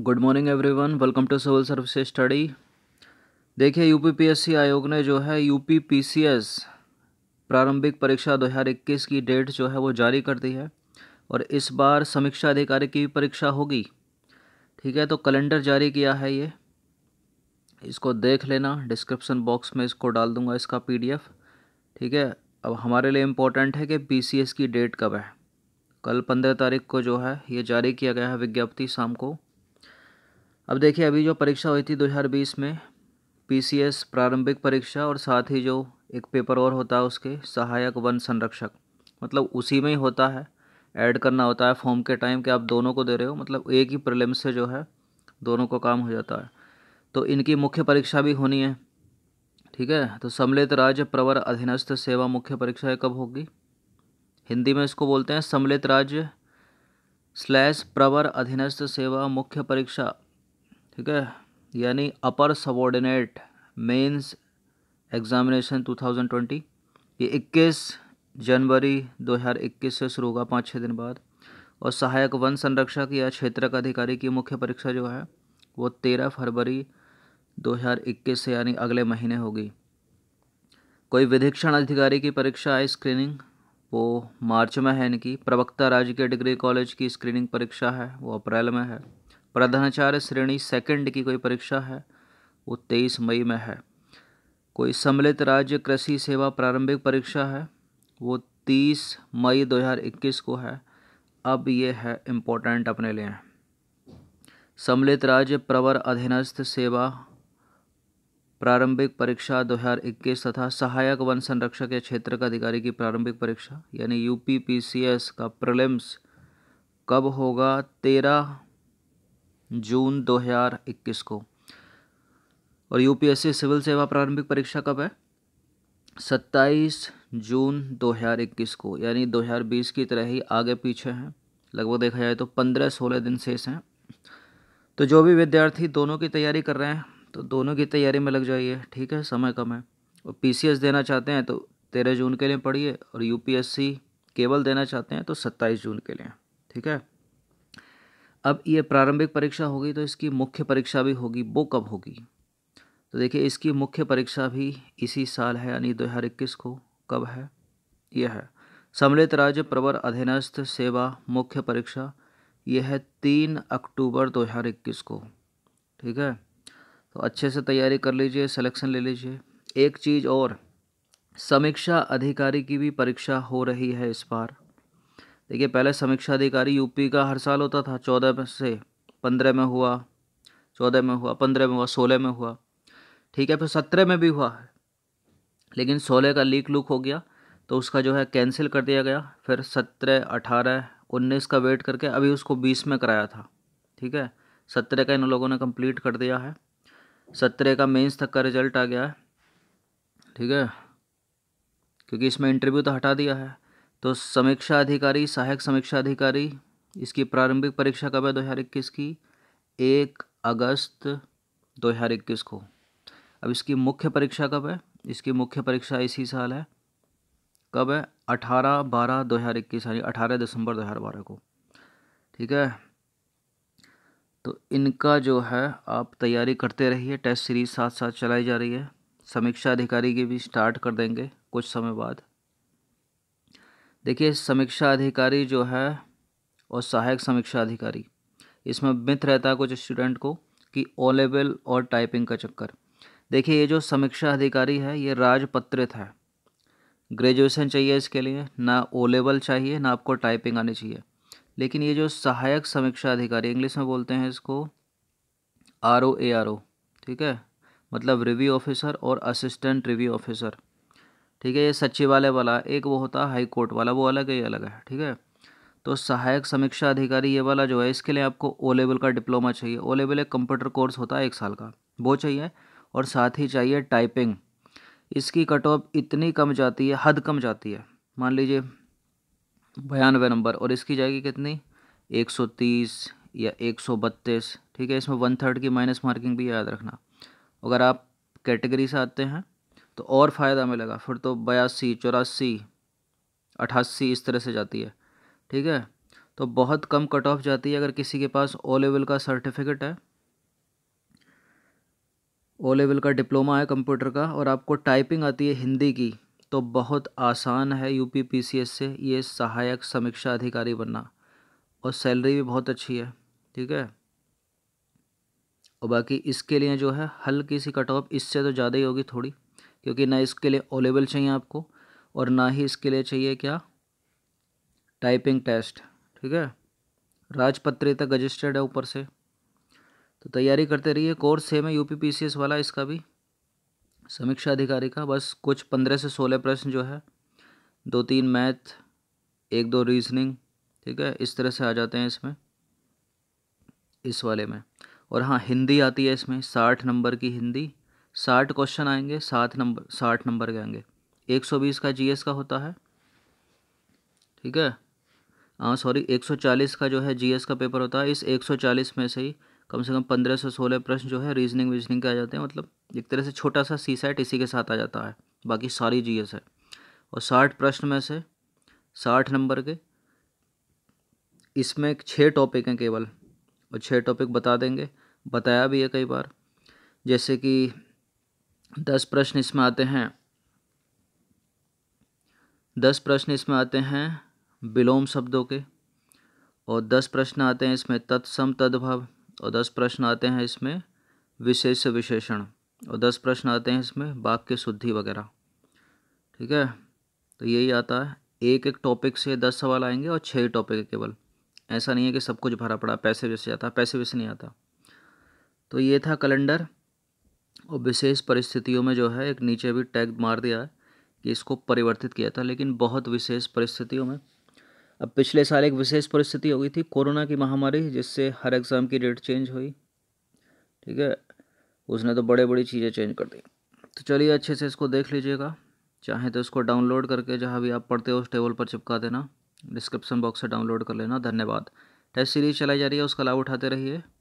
good morning everyone welcome to civil service study देखिए UPPSC आयोग ने जो है यूपीपीसीएस प्रारंभिक परीक्षा 2021 की डेट जो है वो जारी कर दी है और इस बार समीक्षा अधिकारी की परीक्षा होगी ठीक है तो कैलेंडर जारी किया है ये इसको देख लेना डिस्क्रिप्शन बॉक्स में इसको डाल दूंगा इसका एफ ठीक है अब हमारे लिए इम्पोर्टेंट है कि एस की डेट कब है कल पंद्रह तारीख को जो है ये जारी किया गया है विज्ञप्ति शाम को अब देखिए अभी जो परीक्षा हुई थी 2020 में पीसीएस प्रारंभिक परीक्षा और साथ ही जो एक पेपर और होता है उसके सहायक वन संरक्षक मतलब उसी में ही होता है ऐड करना होता है फॉर्म के टाइम के आप दोनों को दे रहे हो मतलब एक ही प्रिलिम से जो है दोनों को काम हो जाता है तो इनकी मुख्य परीक्षा भी होनी है ठीक है तो सम्मिलित राज्य प्रवर अधीनस्थ सेवा मुख्य परीक्षा कब होगी हिंदी में इसको बोलते हैं सम्मिलित राज्य स्लैश प्रवर अधीनस्थ सेवा मुख्य परीक्षा ठीक है यानी अपर सबॉर्डिनेट मेंस एग्ज़ामिनेशन 2020 ये 21 जनवरी 2021 से शुरू होगा पाँच छः दिन बाद और सहायक वन संरक्षक या क्षेत्र का अधिकारी की मुख्य परीक्षा जो है वो 13 फरवरी 2021 से यानी अगले महीने होगी कोई विधीक्षण अधिकारी की परीक्षा है स्क्रीनिंग वो मार्च में है इनकी प्रवक्ता राजकीय डिग्री कॉलेज की स्क्रीनिंग परीक्षा है वो अप्रैल में है प्रधानाचार्य श्रेणी सेकंड की कोई परीक्षा है वो तेईस मई में है कोई सम्मिलित राज्य कृषि सेवा प्रारंभिक परीक्षा है वो तीस मई 2021 को है अब ये है इम्पोर्टेंट अपने लिए सम्मिलित राज्य प्रवर अधीनस्थ सेवा प्रारंभिक परीक्षा 2021 तथा सहायक वन संरक्षक के क्षेत्र का अधिकारी की प्रारंभिक परीक्षा यानी यूपीपीसीएस का प्रलिम्स कब होगा तेरह जून 2021 को और यूपीएससी सिविल सेवा प्रारंभिक परीक्षा कब है 27 जून 2021 को यानी 2020 की तरह ही आगे पीछे हैं लगभग देखा जाए तो 15-16 दिन शेष हैं तो जो भी विद्यार्थी दोनों की तैयारी कर रहे हैं तो दोनों की तैयारी में लग जाइए ठीक है समय कम है और पी देना चाहते हैं तो तेरह जून के लिए पढ़िए और यू केवल देना चाहते हैं तो सत्ताईस जून के लिए ठीक है अब ये प्रारंभिक परीक्षा होगी तो इसकी मुख्य परीक्षा भी होगी वो कब होगी तो देखिए इसकी मुख्य परीक्षा भी इसी साल है यानी दो हज़ार इक्कीस को कब है यह है सम्मिलित राज्य प्रवर अधीनस्थ सेवा मुख्य परीक्षा यह है तीन अक्टूबर दो हज़ार इक्कीस को ठीक है तो अच्छे से तैयारी कर लीजिए सिलेक्शन ले लीजिए एक चीज़ और समीक्षा अधिकारी की भी परीक्षा हो रही है इस बार देखिए पहले समीक्षा अधिकारी यूपी का हर साल होता था चौदह में से पंद्रह में हुआ चौदह में हुआ पंद्रह में हुआ सोलह में हुआ ठीक है फिर सत्रह में भी हुआ लेकिन सोलह का लीक लुक हो गया तो उसका जो है कैंसिल कर दिया गया फिर सत्रह अठारह उन्नीस का वेट करके अभी उसको बीस में कराया था ठीक है सत्रह का इन लोगों ने कंप्लीट कर दिया है सत्रह का मेंस तक का रिजल्ट आ गया है ठीक है क्योंकि इसमें इंटरव्यू तो हटा दिया है तो समीक्षा अधिकारी सहायक समीक्षा अधिकारी इसकी प्रारंभिक परीक्षा कब है दो हज़ार इक्कीस की एक अगस्त दो हज़ार इक्कीस को अब इसकी मुख्य परीक्षा कब है इसकी मुख्य परीक्षा इसी साल है कब है अठारह बारह दो हज़ार इक्कीस यानी अठारह दिसंबर दो हज़ार बारह को ठीक है तो इनका जो है आप तैयारी करते रहिए टेस्ट सीरीज़ साथ साथ चलाई जा रही है समीक्षा अधिकारी की भी स्टार्ट कर देंगे कुछ समय बाद देखिए समीक्षा अधिकारी जो है और सहायक समीक्षा अधिकारी इसमें मित रहता है कुछ स्टूडेंट को कि ओ लेवल और टाइपिंग का चक्कर देखिए ये जो समीक्षा अधिकारी है ये राजपत्रित है ग्रेजुएशन चाहिए इसके लिए ना ओ लेवल चाहिए ना आपको टाइपिंग आनी चाहिए लेकिन ये जो सहायक समीक्षा अधिकारी इंग्लिश में बोलते हैं इसको R O A R O ठीक है मतलब रिव्यू ऑफिसर और असिस्टेंट रिव्यू ऑफिसर ठीक है ये सचिवालय वाला एक वो होता है हाई कोर्ट वाला वो अलग है अलग है ठीक है तो सहायक समीक्षा अधिकारी ये वाला जो है इसके लिए आपको ओ लेवल का डिप्लोमा चाहिए ओ लेवल एक कंप्यूटर कोर्स होता है एक साल का वो चाहिए और साथ ही चाहिए टाइपिंग इसकी कट ऑफ इतनी कम जाती है हद कम जाती है मान लीजिए बयानवे नंबर और इसकी जाएगी कितनी 130 या 132 ठीक है इसमें वन थर्ड की माइनस मार्किंग भी याद रखना अगर आप कैटेगरी से आते हैं तो और फ़ायदा मिलेगा फिर तो बयासी चौरासी अठासी इस तरह से जाती है ठीक है तो बहुत कम कट ऑफ जाती है अगर किसी के पास ओ लेवल का सर्टिफिकेट है ओ लेवल का डिप्लोमा है कंप्यूटर का और आपको टाइपिंग आती है हिंदी की तो बहुत आसान है U P P C S से ये सहायक समीक्षा अधिकारी बनना और सैलरी भी बहुत अच्छी है ठीक है और बाकी इसके लिए जो है हल्की सी कट ऑफ इससे तो ज़्यादा ही होगी थोड़ी क्योंकि ना इसके लिए ओलेबल चाहिए आपको और ना ही इसके लिए चाहिए क्या टाइपिंग टेस्ट ठीक है राजपत्रे तक रजिस्टर्ड है ऊपर से तो तैयारी करते रहिए कोर्स सेम है यूपी पीसीएस वाला इसका भी समीक्षा अधिकारी का बस कुछ पंद्रह से सोलह प्रश्न जो है दो तीन मैथ एक दो रीजनिंग ठीक है इस तरह से आ जाते हैं इसमें इस वाले में और हाँ हिंदी आती है इसमें साठ नंबर की हिंदी साठ क्वेश्चन आएंगे सात नंबर साठ नंबर के आएंगे एक सौ बीस का जीएस का होता है ठीक है हाँ सॉरी एक सौ चालीस का जो है जीएस का पेपर होता है इस एक सौ चालीस में से ही कम से कम पंद्रह से सोलह प्रश्न जो है रीजनिंग वीजनिंग के आ जाते हैं मतलब एक तरह से छोटा सा सी सेट इसी के साथ आ जाता है बाकी सारी जीएस है और साठ प्रश्न में से साठ नंबर के इसमें छः टॉपिक हैं केवल और छः टॉपिक बता देंगे बताया भी है कई बार जैसे कि दस प्रश्न इसमें आते हैं दस प्रश्न इसमें आते हैं विलोम शब्दों के और दस प्रश्न आते हैं इसमें तत्सम तद्भव और दस प्रश्न आते हैं इसमें विशेष विशेषण और दस प्रश्न आते हैं इसमें वाक्य शुद्धि वगैरह ठीक है तो यही आता है एक एक टॉपिक से दस सवाल आएंगे और छह टॉपिक केवल ऐसा नहीं है कि सब कुछ भरा पड़ा पैसे वैसे आता पैसे वैसे नहीं आता तो ये था कैलेंडर और विशेष परिस्थितियों में जो है एक नीचे भी टैग मार दिया कि इसको परिवर्तित किया था लेकिन बहुत विशेष परिस्थितियों में अब पिछले साल एक विशेष परिस्थिति हो गई थी कोरोना की महामारी जिससे हर एग्ज़ाम की डेट चेंज हुई ठीक है उसने तो बड़े बड़ी चीज़ें चेंज कर दी तो चलिए अच्छे से इसको देख लीजिएगा चाहे तो इसको डाउनलोड करके जहाँ भी आप पढ़ते हो उस टेबल पर चिपका देना डिस्क्रिप्शन बॉक्स से डाउनलोड कर लेना धन्यवाद टेस्ट सीरीज चलाई जा रही है उसका लाभ उठाते रहिए